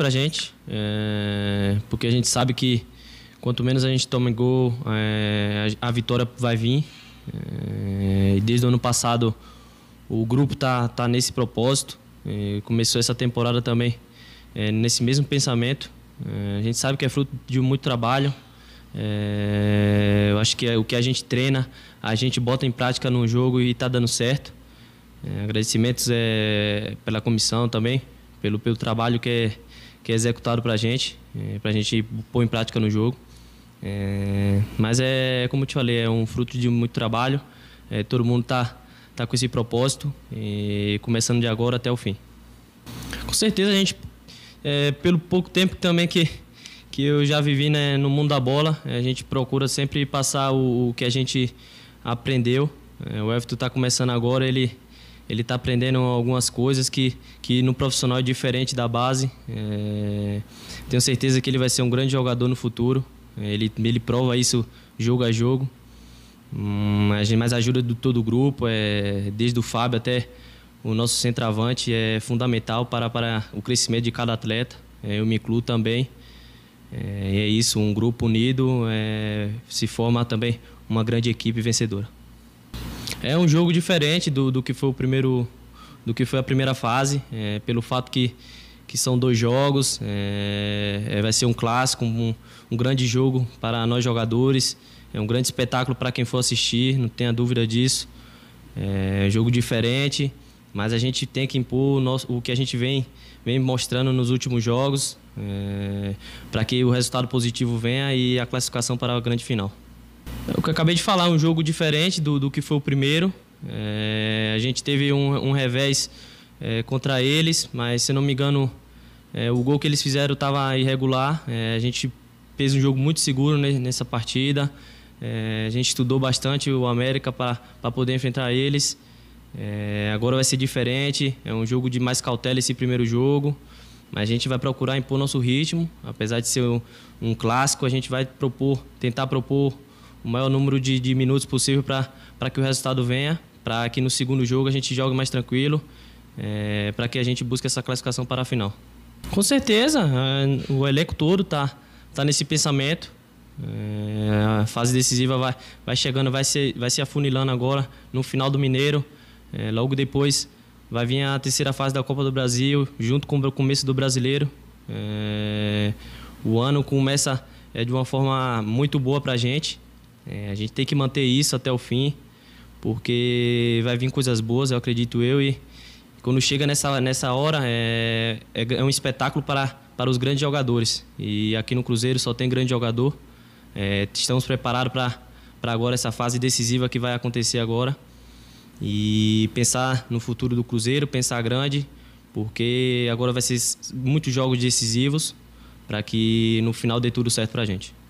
para a gente, é, porque a gente sabe que quanto menos a gente toma gol, é, a, vitória vai vir. É, desde o ano passado o grupo tá, tá nesse propósito. É, começou essa temporada também é, nesse mesmo pensamento. É, a gente sabe que é fruto de muito trabalho. eu acho que o que a gente treina, a gente bota em prática no jogo e está dando certo. agradecimentos pela comissão também pelo, pelo trabalho que é, que é executado para a gente, é, para a gente pôr em prática no jogo. É, mas é, como eu te falei, é um fruto de muito trabalho, é, todo mundo está tá com esse propósito, e começando de agora até o fim. Com certeza a gente, é, pelo pouco tempo também que, que eu já vivi né, no mundo da bola, a gente procura sempre passar o, o que a gente aprendeu. É, o Everton está começando agora, ele ele está aprendendo algumas coisas que, que no profissional é diferente da base. É, tenho certeza que ele vai ser um grande jogador no futuro. Ele, ele prova isso jogo a jogo. mas hum, a ajuda de todo o grupo, é, desde o Fábio até o nosso centroavante, é fundamental para, para o crescimento de cada atleta. É, eu me incluo também. É, é isso, um grupo unido é, se forma também uma grande equipe vencedora. É um jogo diferente do, do que foi o primeiro, do que foi a primeira fase, é, pelo fato que, que são dois jogos, é, é vai ser um clássico, um, um grande jogo para nós jogadores, é um grande espetáculo para quem for assistir, não tenha dúvida disso. É, é um jogo diferente, mas a gente tem que impor o, nosso, o que a gente vem, vem mostrando nos últimos jogos, é, para que o resultado positivo venha e a classificação para a grande final. O que eu acabei de falar, um jogo diferente do, do que foi o primeiro. É, a gente teve um, um revés é, contra eles, mas se não me engano, é, o gol que eles fizeram estava irregular. É, a gente fez um jogo muito seguro nessa partida. É, a gente estudou bastante o América para poder enfrentar eles. É, agora vai ser diferente. É um jogo de mais cautela esse primeiro jogo. Mas a gente vai procurar impor nosso ritmo. Apesar de ser um, um clássico, a gente vai propor, tentar propor o maior número de, de minutos possível para que o resultado venha, para que no segundo jogo a gente jogue mais tranquilo, é, eh, para que a gente busque essa classificação para a final. Com certeza, eh, o elenco todo está tá nesse pensamento. É, a fase decisiva vai, vai chegando, vai se, vai se afunilando agora no final do Mineiro. É, logo depois vai vir a terceira fase da Copa do Brasil, junto com o começo do Brasileiro. É, o ano começa é, de uma forma muito boa para a gente. É, a gente tem que manter isso até o fim, porque vai vir coisas boas, eu acredito eu, e quando chega nessa, nessa hora é, é, é um espetáculo para, para os grandes jogadores. E aqui no Cruzeiro só tem grande jogador. É, estamos preparados para agora essa fase decisiva que vai acontecer agora. E pensar no futuro do Cruzeiro, pensar grande, porque agora vai ser muitos jogos decisivos para que no final dê tudo certo para a gente.